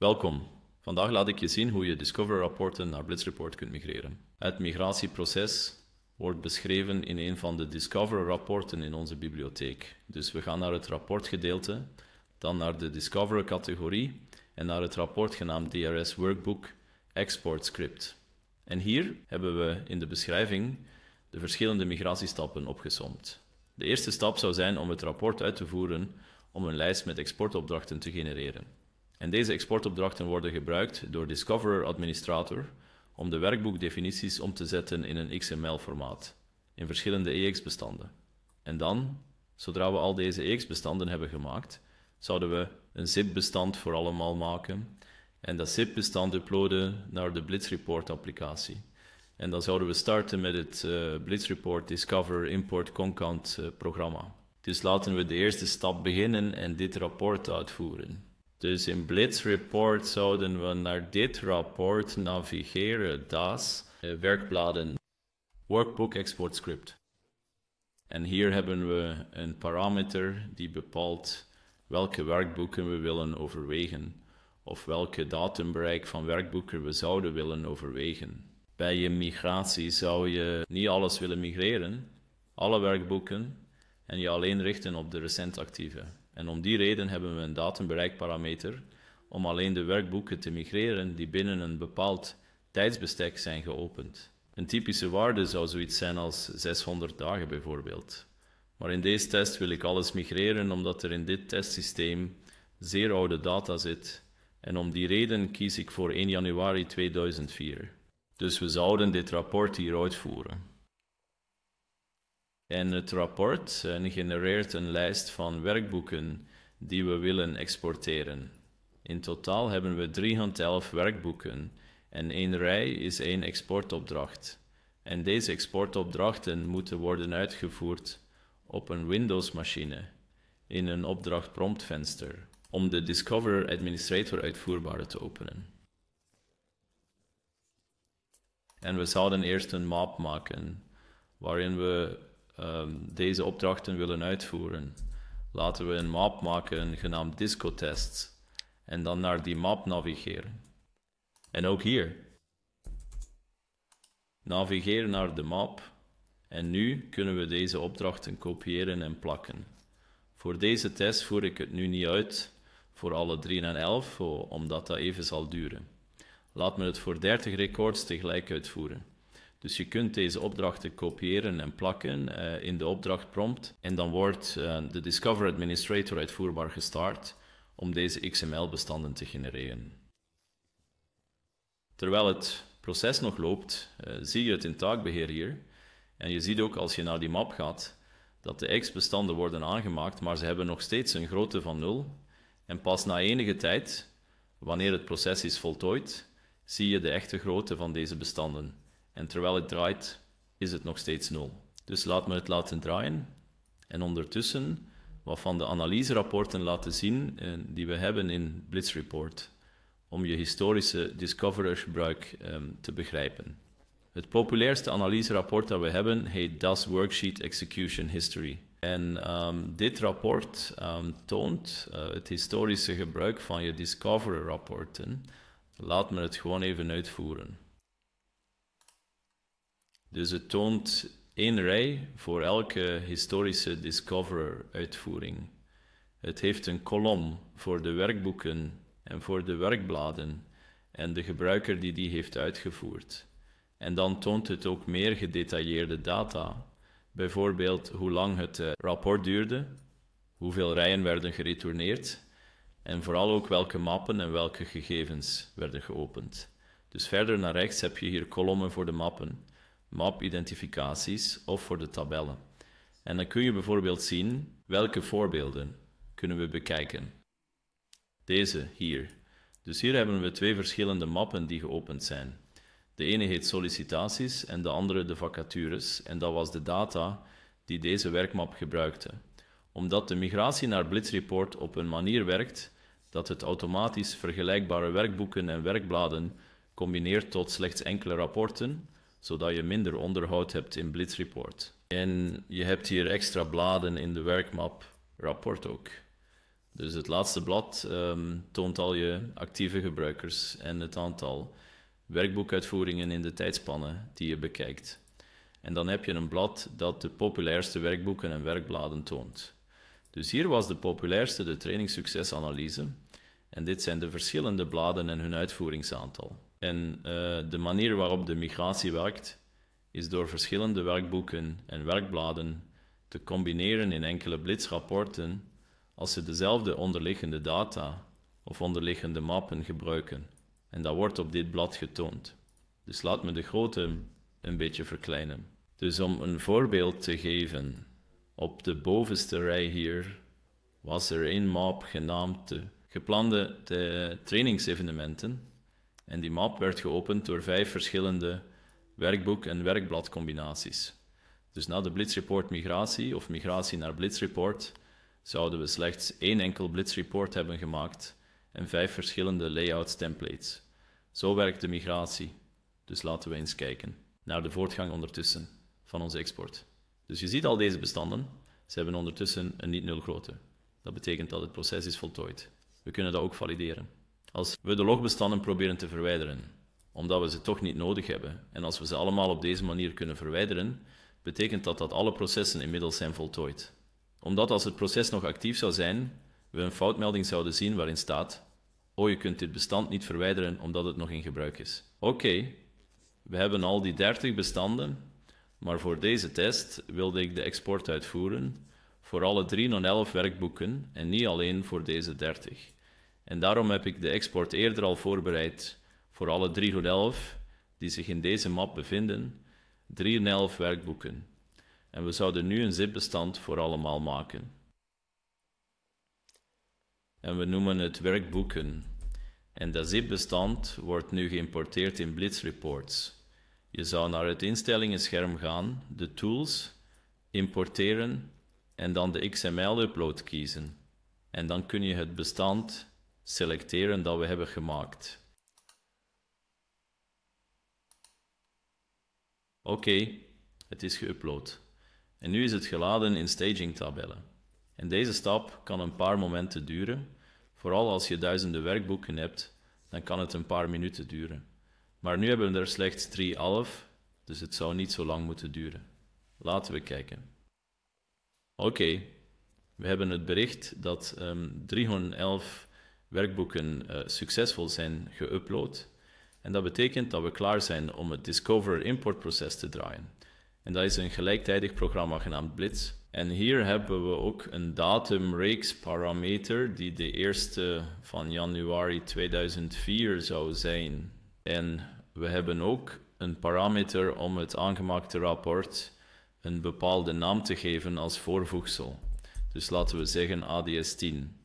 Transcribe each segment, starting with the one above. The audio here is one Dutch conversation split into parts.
Welkom. Vandaag laat ik je zien hoe je Discover-rapporten naar Blitzreport kunt migreren. Het migratieproces wordt beschreven in een van de Discover-rapporten in onze bibliotheek. Dus we gaan naar het rapportgedeelte, dan naar de Discover-categorie en naar het rapport genaamd DRS Workbook Export Script. En hier hebben we in de beschrijving de verschillende migratiestappen opgesomd. De eerste stap zou zijn om het rapport uit te voeren om een lijst met exportopdrachten te genereren. En deze exportopdrachten worden gebruikt door Discoverer-administrator om de werkboekdefinities om te zetten in een XML-formaat, in verschillende EX-bestanden. En dan, zodra we al deze EX-bestanden hebben gemaakt, zouden we een zip-bestand voor allemaal maken en dat zip-bestand uploaden naar de Blitzreport-applicatie. En dan zouden we starten met het uh, Blitzreport Discover Import Concount eh, programma. Dus laten we de eerste stap beginnen en dit rapport uitvoeren. Dus in Blitz Report zouden we naar dit rapport navigeren, das eh, werkbladen, workbook export script. En hier hebben we een parameter die bepaalt welke werkboeken we willen overwegen of welke datumbereik van werkboeken we zouden willen overwegen. Bij je migratie zou je niet alles willen migreren, alle werkboeken, en je alleen richten op de recent actieve. En om die reden hebben we een datumbereikparameter om alleen de werkboeken te migreren die binnen een bepaald tijdsbestek zijn geopend. Een typische waarde zou zoiets zijn als 600 dagen bijvoorbeeld. Maar in deze test wil ik alles migreren omdat er in dit testsysteem zeer oude data zit en om die reden kies ik voor 1 januari 2004. Dus we zouden dit rapport hier uitvoeren. En het rapport eh, genereert een lijst van werkboeken die we willen exporteren. In totaal hebben we 311 werkboeken en één rij is één exportopdracht. En deze exportopdrachten moeten worden uitgevoerd op een Windows-machine in een opdrachtpromptvenster om de Discover Administrator uitvoerbare te openen. En we zouden eerst een map maken waarin we Ehm, deze opdrachten willen uitvoeren. Laten we een map maken genaamd discotest en dan naar die map navigeren. En ook hier. Navigeer naar de map en nu kunnen we deze opdrachten kopiëren en plakken. Voor deze test voer ik het nu niet uit voor alle 3 en 11, omdat dat even zal duren. Laat me het voor 30 records tegelijk uitvoeren. Dus je kunt deze opdrachten kopiëren en plakken eh, in de opdrachtprompt. En dan wordt eh, de Discover Administrator uitvoerbaar gestart om deze XML-bestanden te genereren. Terwijl het proces nog loopt, eh, zie je het in taakbeheer hier. En je ziet ook als je naar die map gaat, dat de X-bestanden worden aangemaakt, maar ze hebben nog steeds een grootte van 0. En pas na enige tijd, wanneer het proces is voltooid, zie je de echte grootte van deze bestanden. En terwijl het draait, is het nog steeds nul. Dus laat me het laten draaien. En ondertussen, wat van de analyserapporten laten zien, eh, die we hebben in BlitzReport, om je historische Discoverer-gebruik ehm, te begrijpen. Het populairste analyserapport dat we hebben heet DAS Worksheet Execution History. En ehm, dit rapport ehm, toont eh, het historische gebruik van je Discoverer-rapporten. Laat me het gewoon even uitvoeren. Dus het toont één rij voor elke historische Discoverer-uitvoering. Het heeft een kolom voor de werkboeken en voor de werkbladen en de gebruiker die die heeft uitgevoerd. En dan toont het ook meer gedetailleerde data, bijvoorbeeld hoe lang het eh, rapport duurde, hoeveel rijen werden geretourneerd en vooral ook welke mappen en welke gegevens werden geopend. Dus verder naar rechts heb je hier kolommen voor de mappen map-identificaties of voor de tabellen. En dan kun je bijvoorbeeld zien welke voorbeelden kunnen we bekijken. Deze hier. Dus hier hebben we twee verschillende mappen die geopend zijn. De ene heet sollicitaties en de andere de vacatures. En dat was de data die deze werkmap gebruikte. Omdat de migratie naar Blitzreport op een manier werkt dat het automatisch vergelijkbare werkboeken en werkbladen combineert tot slechts enkele rapporten, zodat je minder onderhoud hebt in BlitzReport En je hebt hier extra bladen in de werkmap rapport ook. Dus het laatste blad ehm, toont al je actieve gebruikers en het aantal werkboekuitvoeringen in de tijdspannen die je bekijkt. En dan heb je een blad dat de populairste werkboeken en werkbladen toont. Dus hier was de populairste de trainingssuccesanalyse. En dit zijn de verschillende bladen en hun uitvoeringsaantal. En eh, de manier waarop de migratie werkt, is door verschillende werkboeken en werkbladen te combineren in enkele blitsrapporten als ze dezelfde onderliggende data of onderliggende mappen gebruiken. En dat wordt op dit blad getoond. Dus laat me de grootte een beetje verkleinen. Dus om een voorbeeld te geven, op de bovenste rij hier was er een map genaamd de geplande eh, trainingsevenementen en die map werd geopend door vijf verschillende werkboek- en werkbladcombinaties. Dus na de blitzreport migratie of migratie naar blitzreport zouden we slechts één enkel blitzreport hebben gemaakt en vijf verschillende layout templates. Zo werkt de migratie. Dus laten we eens kijken naar de voortgang ondertussen van onze export. Dus je ziet al deze bestanden. Ze hebben ondertussen een niet-nul grootte. Dat betekent dat het proces is voltooid. We kunnen dat ook valideren. Als we de logbestanden proberen te verwijderen, omdat we ze toch niet nodig hebben, en als we ze allemaal op deze manier kunnen verwijderen, betekent dat dat alle processen inmiddels zijn voltooid. Omdat als het proces nog actief zou zijn, we een foutmelding zouden zien waarin staat: Oh, je kunt dit bestand niet verwijderen omdat het nog in gebruik is. Oké, we hebben al die 30 bestanden, maar voor deze test wilde ik de export uitvoeren voor alle 3 non 11 werkboeken en niet alleen voor deze 30. En daarom heb ik de export eerder al voorbereid voor alle 3.11 die zich in deze map bevinden, 3.11 werkboeken. En we zouden nu een zipbestand voor allemaal maken. En we noemen het werkboeken. En dat zipbestand wordt nu geïmporteerd in Blitz Reports. Je zou naar het instellingenscherm gaan, de tools, importeren en dan de XML-upload kiezen. En dan kun je het bestand selecteren dat we hebben gemaakt. Oké, het is geüpload. En nu is het geladen in staging-tabellen. En deze stap kan een paar momenten duren. Vooral als je duizenden werkboeken hebt, dan kan het een paar minuten duren. Maar nu hebben we er slechts 3,5, dus het zou niet zo lang moeten duren. Laten we kijken. Oké, we hebben het bericht dat um, ehm, 311 werkboeken eh, succesvol zijn geüpload. En dat betekent dat we klaar zijn om het Discover importproces te draaien. En dat is een gelijktijdig programma genaamd Blitz. En hier hebben we ook een datumreeks parameter die de eerste van januari 2004 zou zijn. En we hebben ook een parameter om het aangemaakte rapport een bepaalde naam te geven als voorvoegsel. Dus laten we zeggen ADS10.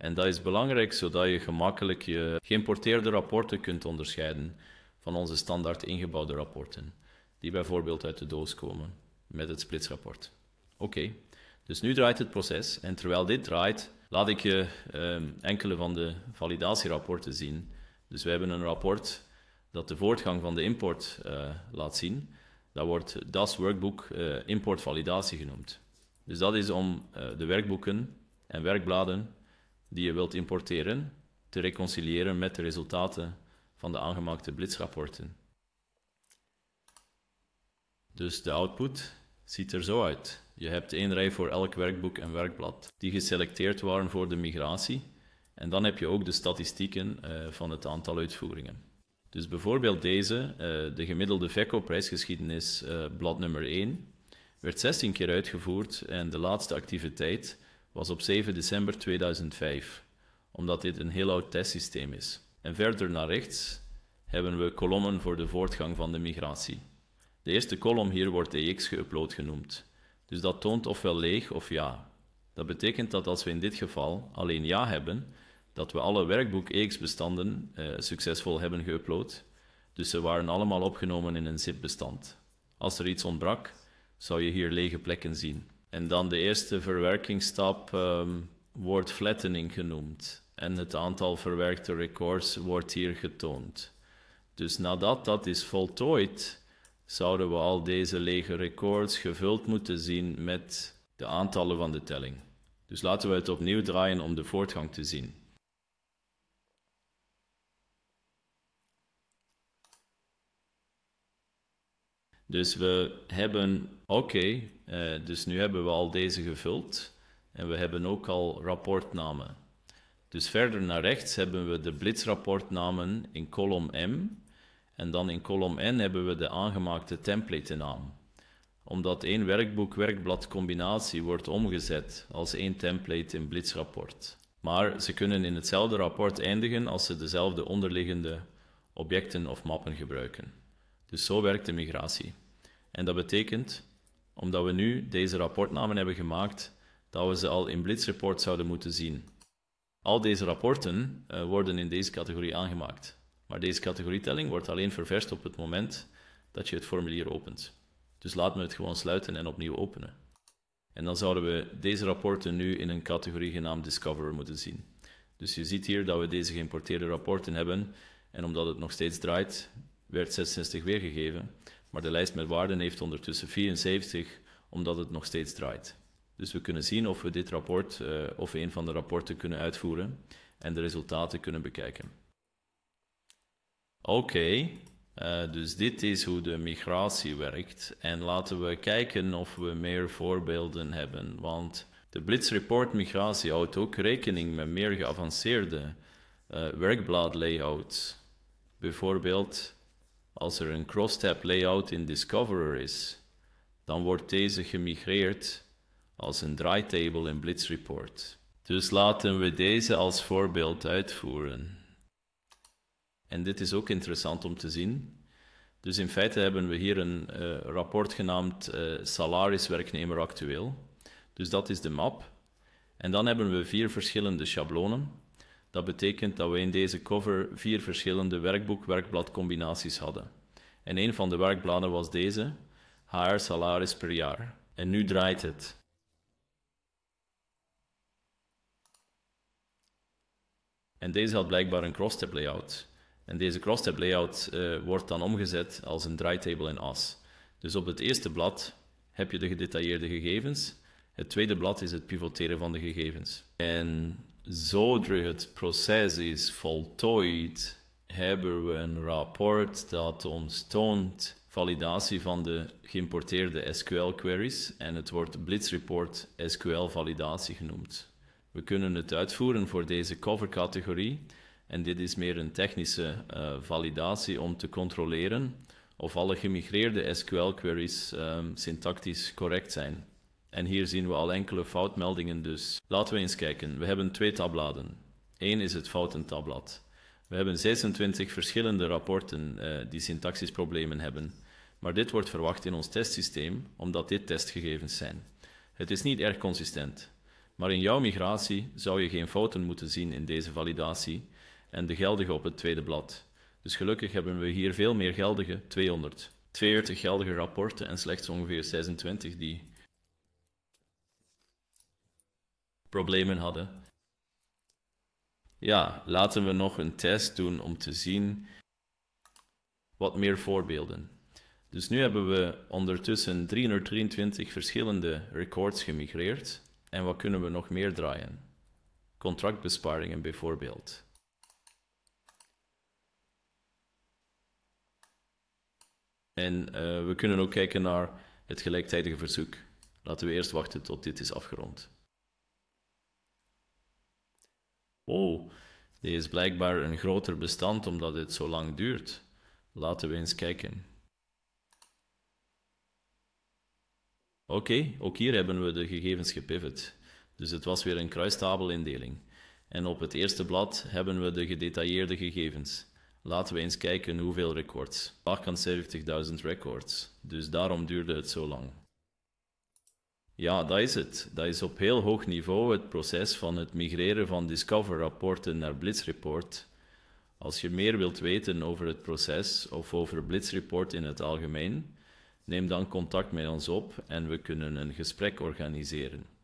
En dat is belangrijk, zodat je gemakkelijk je geïmporteerde rapporten kunt onderscheiden van onze standaard ingebouwde rapporten, die bijvoorbeeld uit de doos komen met het splitsrapport. Oké, dus nu draait het proces en terwijl dit draait, laat ik je ehm, enkele van de validatierapporten zien. Dus we hebben een rapport dat de voortgang van de import eh, laat zien. Dat wordt DAS Workbook uh, eh, Import Validatie genoemd. Dus dat is om eh, de werkboeken en werkbladen die je wilt importeren te reconciliëren met de resultaten van de aangemaakte blitsrapporten. Dus de output ziet er zo uit. Je hebt één rij voor elk werkboek en werkblad die geselecteerd waren voor de migratie. En dan heb je ook de statistieken eh, van het aantal uitvoeringen. Dus bijvoorbeeld deze, eh, de gemiddelde VECO-prijsgeschiedenis, eh, blad nummer 1, werd 16 keer uitgevoerd en de laatste activiteit was op 7 december 2005, omdat dit een heel oud testsysteem is. En verder naar rechts hebben we kolommen voor de voortgang van de migratie. De eerste kolom hier wordt EX geüpload genoemd, dus dat toont ofwel leeg of ja. Dat betekent dat als we in dit geval alleen ja hebben, dat we alle werkboek EX-bestanden eh, succesvol hebben geüpload, dus ze waren allemaal opgenomen in een zip-bestand. Als er iets ontbrak, zou je hier lege plekken zien. En dan de eerste verwerkingstap ehm, wordt flattening genoemd. En het aantal verwerkte records wordt hier getoond. Dus nadat dat is voltooid, zouden we al deze lege records gevuld moeten zien met de aantallen van de telling. Dus laten we het opnieuw draaien om de voortgang te zien. Dus we hebben, oké, eh, dus nu hebben we al deze gevuld en we hebben ook al rapportnamen. Dus verder naar rechts hebben we de Blitzrapportnamen in kolom M en dan in kolom N hebben we de aangemaakte template naam. Omdat één werkboek-werkblad combinatie wordt omgezet als één template in Blitzrapport, Maar ze kunnen in hetzelfde rapport eindigen als ze dezelfde onderliggende objecten of mappen gebruiken. Dus zo werkt de migratie. En dat betekent, omdat we nu deze rapportnamen hebben gemaakt, dat we ze al in Blitzreport zouden moeten zien. Al deze rapporten eh, worden in deze categorie aangemaakt. Maar deze categorietelling wordt alleen ververst op het moment dat je het formulier opent. Dus laten we het gewoon sluiten en opnieuw openen. En dan zouden we deze rapporten nu in een categorie genaamd Discover moeten zien. Dus je ziet hier dat we deze geïmporteerde rapporten hebben. En omdat het nog steeds draait, werd 66 weergegeven. Maar de lijst met waarden heeft ondertussen 74, omdat het nog steeds draait. Dus we kunnen zien of we dit rapport uh, of een van de rapporten kunnen uitvoeren en de resultaten kunnen bekijken. Oké, eh, dus dit is hoe de migratie werkt. En laten we kijken of we meer voorbeelden hebben. Want de Blitz Report migratie houdt ook rekening met meer geavanceerde uh, eh, werkblad layouts. Bijvoorbeeld als er een crosstab layout in Discoverer is, dan wordt deze gemigreerd als een draaitable in Blitz Report. Dus laten we deze als voorbeeld uitvoeren. En dit is ook interessant om te zien. Dus in feite hebben we hier een eh, rapport genaamd uh, Salaris werknemer actueel. Dus dat is de map. En dan hebben we vier verschillende schablonen. Dat betekent dat we in deze cover vier verschillende werkboek-werkbladcombinaties hadden. En een van de werkbladen was deze, HR salaris per jaar. En nu draait het. En deze had blijkbaar een crosstab layout. En deze crosstab layout eh, wordt dan omgezet als een draaitable in as. Dus op het eerste blad heb je de gedetailleerde gegevens. Het tweede blad is het pivoteren van de gegevens. En zodra het proces is voltooid, hebben we een rapport dat ons toont validatie van de geïmporteerde SQL queries en het wordt Blitzreport SQL validatie genoemd. We kunnen het uitvoeren voor deze cover categorie en dit is meer een technische eh, validatie om te controleren of alle gemigreerde SQL queries ehm, syntactisch correct zijn. En hier zien we al enkele foutmeldingen dus. Laten we eens kijken. We hebben twee tabbladen. Eén is het foutentabblad. We hebben 26 verschillende rapporten eh, die syntaxisch problemen hebben. Maar dit wordt verwacht in ons testsysteem, omdat dit testgegevens zijn. Het is niet erg consistent. Maar in jouw migratie zou je geen fouten moeten zien in deze validatie en de geldige op het tweede blad. Dus gelukkig hebben we hier veel meer geldige, 200. geldige rapporten en slechts ongeveer 26 die problemen hadden. Ja, laten we nog een test doen om te zien wat meer voorbeelden. Dus nu hebben we ondertussen 323 verschillende records gemigreerd. En wat kunnen we nog meer draaien? Contractbesparingen bijvoorbeeld. En eh, we kunnen ook kijken naar het gelijktijdige verzoek. Laten we eerst wachten tot dit is afgerond. Die is blijkbaar een groter bestand omdat dit zo lang duurt. Laten we eens kijken. Oké, ook hier hebben we de gegevens gepivot. Dus het was weer een kruistabelindeling. En op het eerste blad hebben we de gedetailleerde gegevens. Laten we eens kijken hoeveel records. 78.000 records. Dus daarom duurde het zo lang. Ja, dat is het. Dat is op heel hoog niveau het proces van het migreren van Discover-rapporten naar Blitzreport. Als je meer wilt weten over het proces of over Blitzreport in het algemeen, neem dan contact met ons op en we kunnen een gesprek organiseren.